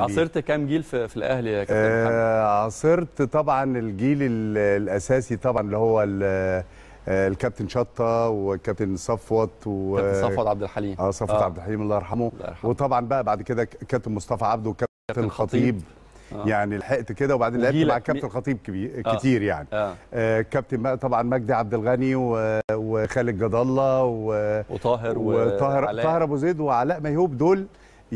عاصرت كام جيل في, في الاهلي يا كابتن محمد؟ آه عاصرت طبعا الجيل الاساسي طبعا اللي هو آه، الكابتن شطه والكابتن صفوت و كابتن صفوت عبد الحليم اه صفوت آه. عبد الحليم الله يرحمه وطبعا بقى بعد كده كابتن مصطفى عبده وكابتن خطيب آه. يعني لحقت كده وبعدين لعبت مع كابتن خطيب كبير آه. كتير يعني آه. آه كابتن بقى طبعا مجدي عبد الغني و... وخالد جد الله و... وطاهر وطاهر طاهر ابو زيد وعلاء ميهوب دول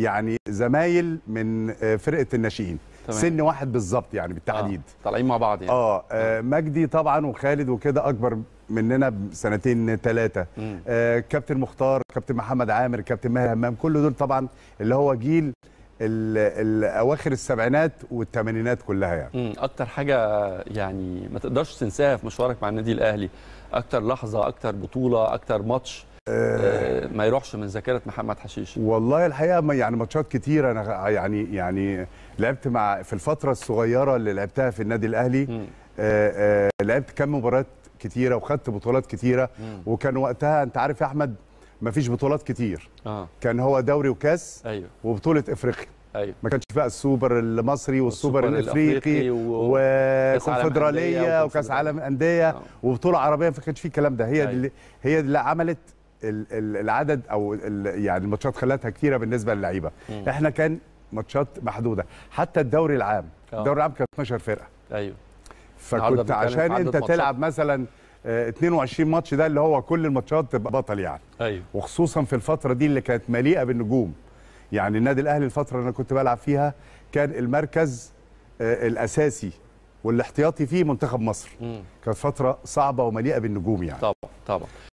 يعني زمايل من آه، فرقه الناشئين سن واحد بالظبط يعني بالتحديد آه. طالعين مع بعض يعني اه, آه, آه. مجدي طبعا وخالد وكده اكبر مننا بسنتين ثلاثه آه كابتن مختار كابتن محمد عامر كابتن ماهر همام كل دول طبعا اللي هو جيل الاواخر السبعينات والثمانينات كلها يعني اكتر حاجه يعني ما تقدرش تنساها في مشوارك مع النادي الاهلي اكتر لحظه اكتر بطوله اكتر ماتش أه, آه، ما يروحش من ذاكره محمد حشيش والله الحقيقه ما يعني ماتشات كتير انا يعني يعني لعبت مع في الفتره الصغيره اللي لعبتها في النادي الاهلي أه أه لعبت كم مباراه كتيره وخدت بطولات كتيره مم. وكان وقتها انت عارف يا احمد مفيش بطولات كتير آه. كان هو دوري وكاس أيوه. وبطوله افريقيا أيوه. ما كانش بقى السوبر المصري والسوبر, والسوبر الافريقي و... وكاس عالم انديه آه. وبطوله عربيه ما كانش فيه الكلام ده هي أيوه. اللي هي اللي عملت العدد او يعني الماتشات خلتها كتيره بالنسبه للعيبه احنا كان ماتشات محدوده حتى الدوري العام آه. الدوري العام كان 12 فرقه ايوه فكنت عشان انت تلعب مثلا 22 آه، ماتش ده اللي هو كل الماتشات تبقى بطل يعني أيوة. وخصوصا في الفتره دي اللي كانت مليئه بالنجوم يعني النادي الاهلي الفتره اللي انا كنت بلعب فيها كان المركز آه، الاساسي والاحتياطي فيه منتخب مصر م. كانت فتره صعبه ومليئه بالنجوم يعني طبعا طبعا